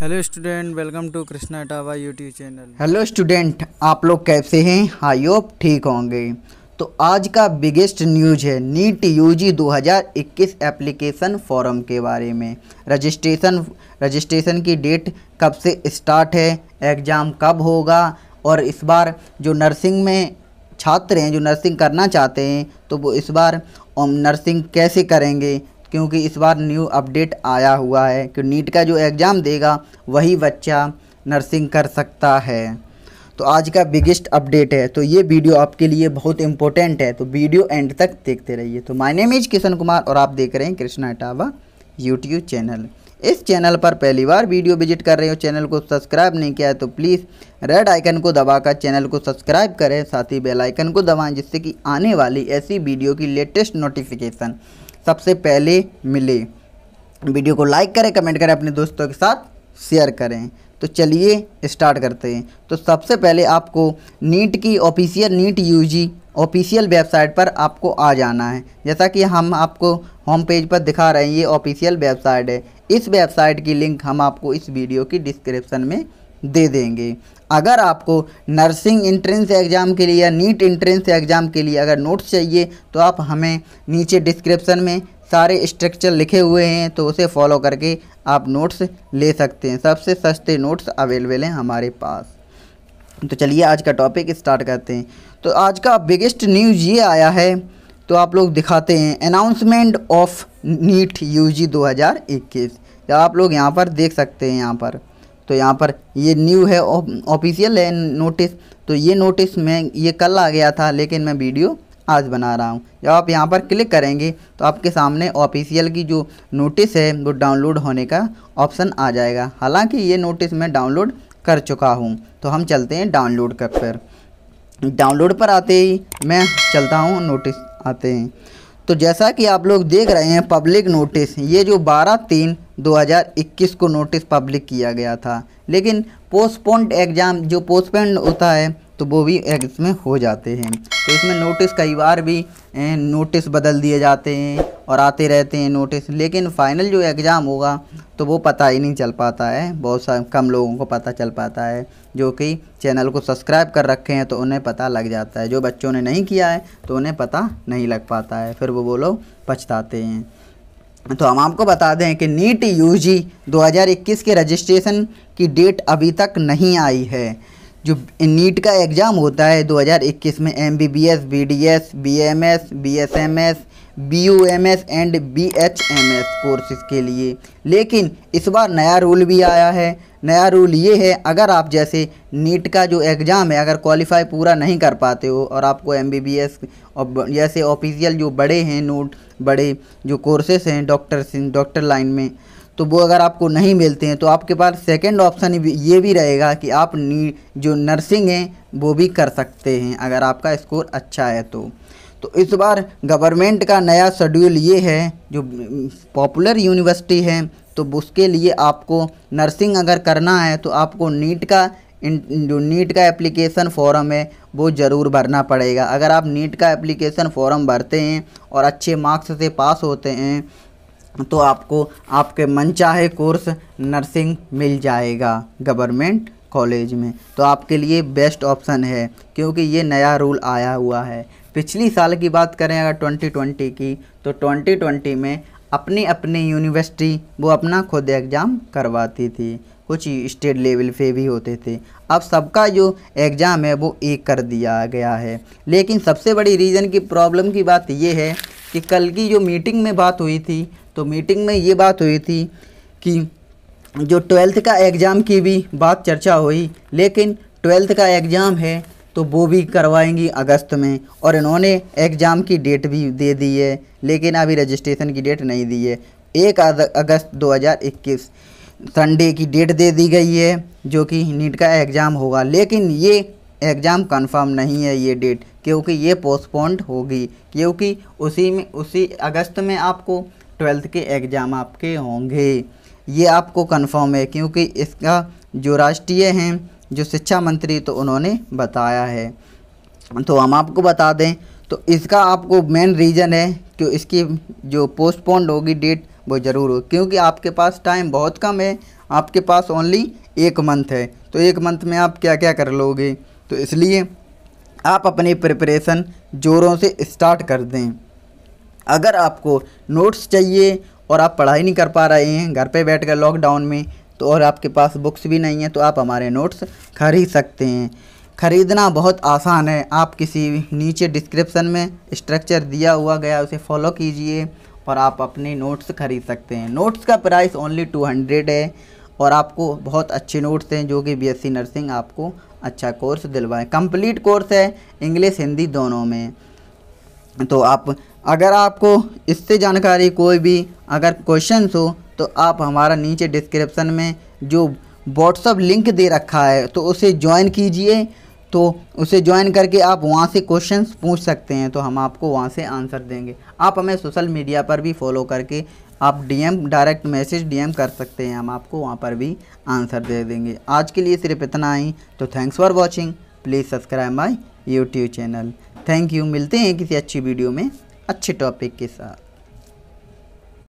hello student welcome to Krishna टावा YouTube channel hello student आप लोग कैसे हैं आई होप ठीक होंगे तो आज का बिगेस्ट न्यूज है नीट यूजी 2021 एप्लीकेशन फॉरम के बारे में रजिस्ट्रेशन रजिस्ट्रेशन की डेट कब से स्टार्ट है एग्ज़ाम कब होगा और इस बार जो नर्सिंग में छात्र हैं जो नर्सिंग करना चाहते हैं तो वो इस बार नर्सिंग um, कैसे करेंगे क्योंकि इस बार न्यू अपडेट आया हुआ है कि नीट का जो एग्ज़ाम देगा वही बच्चा नर्सिंग कर सकता है तो आज का बिगेस्ट अपडेट है तो ये वीडियो आपके लिए बहुत इंपॉर्टेंट है तो वीडियो एंड तक देखते रहिए तो my name is Kishan Kumar और आप देख रहे हैं कृष्णा टावा यूट्यूब चैनल इस चैनल पर पहली बार वीडियो विजिट कर रहे हो चैनल को सब्सक्राइब नहीं किया है तो प्लीज़ रेड आइकन को दबाकर चैनल को सब्सक्राइब करें साथ ही बेल आइकन को दबाएं जिससे कि आने वाली ऐसी वीडियो की लेटेस्ट नोटिफिकेशन सबसे पहले मिले वीडियो को लाइक करें कमेंट करें अपने दोस्तों के साथ शेयर करें तो चलिए स्टार्ट करते हैं तो सबसे पहले आपको नीट की official NEET UG official website पर आपको आ जाना है जैसा कि हम आपको होम पेज पर दिखा रहे हैं ये ऑफिशियल वेबसाइट है इस वेबसाइट की लिंक हम आपको इस वीडियो की डिस्क्रिप्शन में दे देंगे अगर आपको नर्सिंग इंट्रेंस एग्ज़ाम के लिए या नीट इंट्रेंस एग्ज़ाम के लिए अगर नोट्स चाहिए तो आप हमें नीचे डिस्क्रिप्शन में सारे स्ट्रक्चर लिखे हुए हैं तो उसे फॉलो करके आप नोट्स ले सकते हैं सबसे सस्ते नोट्स अवेलेबल हैं हमारे पास तो चलिए आज का टॉपिक स्टार्ट करते हैं तो आज का बिगेस्ट न्यूज़ ये आया है तो आप लोग दिखाते हैं अनाउंसमेंट ऑफ नीट यूजी 2021 आप लोग यहाँ पर देख सकते हैं यहाँ पर तो यहाँ पर ये न्यू है ऑफिशियल है नोटिस तो ये नोटिस में ये कल आ गया था लेकिन मैं वीडियो आज बना रहा हूँ जब आप यहाँ पर क्लिक करेंगे तो आपके सामने ऑफिशियल की जो नोटिस है वो डाउनलोड होने का ऑप्शन आ जाएगा हालांकि ये नोटिस मैं डाउनलोड कर चुका हूँ तो हम चलते हैं डाउनलोड कर पर डाउनलोड पर आते ही मैं चलता हूँ नोटिस आते हैं तो जैसा कि आप लोग देख रहे हैं पब्लिक नोटिस ये जो बारह तीन 2021 को नोटिस पब्लिक किया गया था लेकिन पोस्टपोन्ड एग्ज़ाम जो पोस्टपोन्ड होता है तो वो भी इसमें हो जाते हैं तो इसमें नोटिस कई बार भी नोटिस बदल दिए जाते हैं और आते रहते हैं नोटिस लेकिन फ़ाइनल जो एग्ज़ाम होगा तो वो पता ही नहीं चल पाता है बहुत सा कम लोगों को पता चल पाता है जो कि चैनल को सब्सक्राइब कर रखे हैं तो उन्हें पता लग जाता है जो बच्चों ने नहीं किया है तो उन्हें पता नहीं लग पाता है फिर वो वो लोग पछताते हैं तो हम आपको बता दें कि नीट यूजी 2021 के रजिस्ट्रेशन की डेट अभी तक नहीं आई है जो नीट का एग्ज़ाम होता है 2021 में M B B S B D S B M S B S M S B U M S and B H M S courses के लिए लेकिन इस बार नया रूल भी आया है नया रूल ये है अगर आप जैसे नीट का जो एग्ज़ाम है अगर क्वालिफाई पूरा नहीं कर पाते हो और आपको एम बी बी एस और जैसे ऑफिशियल जो बड़े हैं नोट बड़े जो कोर्सेस हैं डॉक्टर डॉक्टर लाइन में तो वो अगर आपको नहीं मिलते हैं तो आपके पास सेकंड ऑप्शन ये भी रहेगा कि आप नी जो नर्सिंग है वो भी कर सकते हैं अगर आपका स्कोर अच्छा है तो तो इस बार गवर्नमेंट का नया शेड्यूल ये है जो पॉपुलर यूनिवर्सिटी है तो उसके लिए आपको नर्सिंग अगर करना है तो आपको नीट का इन जो नीट का एप्लीकेशन फॉर्म है वो ज़रूर भरना पड़ेगा अगर आप नीट का एप्लीकेशन फॉर्म भरते हैं और अच्छे मार्क्स से पास होते हैं तो आपको आपके मनचाहे कोर्स नर्सिंग मिल जाएगा गवर्नमेंट कॉलेज में तो आपके लिए बेस्ट ऑप्शन है क्योंकि ये नया रूल आया हुआ है पिछली साल की बात करें अगर 2020 की तो 2020 में अपनी अपनी यूनिवर्सिटी वो अपना खुद एग्ज़ाम करवाती थी कुछ स्टेट लेवल पे भी होते थे अब सबका जो एग्ज़ाम है वो एक कर दिया गया है लेकिन सबसे बड़ी रीज़न की प्रॉब्लम की बात ये है कि कल की जो मीटिंग में बात हुई थी तो मीटिंग में ये बात हुई थी कि जो ट्वेल्थ का एग्ज़ाम की भी बात चर्चा हुई लेकिन ट्वेल्थ का एग्ज़ाम है तो वो भी करवाएंगी अगस्त में और इन्होंने एग्ज़ाम की डेट भी दे दी है लेकिन अभी रजिस्ट्रेशन की डेट नहीं दी है एक अगस्त 2021 संडे की डेट दे दी गई है जो कि नीट का एग्ज़ाम होगा लेकिन ये एग्ज़ाम कंफर्म नहीं है ये डेट क्योंकि ये पोस्टपोन्ड होगी क्योंकि उसी में उसी अगस्त में आपको ट्वेल्थ के एग्ज़ाम आपके होंगे ये आपको कंफर्म है क्योंकि इसका जो राष्ट्रीय हैं जो शिक्षा मंत्री तो उन्होंने बताया है तो हम आपको बता दें तो इसका आपको मेन रीज़न है कि इसकी जो पोस्टपोन्ड होगी डेट वो ज़रूर हो क्योंकि आपके पास टाइम बहुत कम है आपके पास ओनली एक मंथ है तो एक मंथ में आप क्या क्या कर लोगे तो इसलिए आप अपनी प्रिपरेशन ज़ोरों से स्टार्ट कर दें अगर आपको नोट्स चाहिए और आप पढ़ाई नहीं कर पा रहे हैं घर पे कर लॉकडाउन में तो और आपके पास बुक्स भी नहीं है तो आप हमारे नोट्स खरीद सकते हैं ख़रीदना बहुत आसान है आप किसी नीचे डिस्क्रिप्शन में स्ट्रक्चर दिया हुआ गया उसे फॉलो कीजिए और आप अपने नोट्स खरीद सकते हैं नोट्स का प्राइस ओनली टू हंड्रेड है और आपको बहुत अच्छे नोट्स हैं जो कि बीएससी नर्सिंग आपको अच्छा कोर्स दिलवाए कंप्लीट कोर्स है इंग्लिश हिंदी दोनों में तो आप अगर आपको इससे जानकारी कोई भी अगर क्वेश्चन हो तो आप हमारा नीचे डिस्क्रिप्सन में जो व्हाट्सअप लिंक दे रखा है तो उसे ज्वाइन कीजिए तो उसे ज्वाइन करके आप वहाँ से क्वेश्चंस पूछ सकते हैं तो हम आपको वहाँ से आंसर देंगे आप हमें सोशल मीडिया पर भी फॉलो करके आप डीएम डायरेक्ट मैसेज डीएम कर सकते हैं हम आपको वहाँ पर भी आंसर दे देंगे आज के लिए सिर्फ इतना ही तो thanks for watching please subscribe my YouTube channel thank you मिलते हैं किसी अच्छी वीडियो में अच्छे टॉपिक के साथ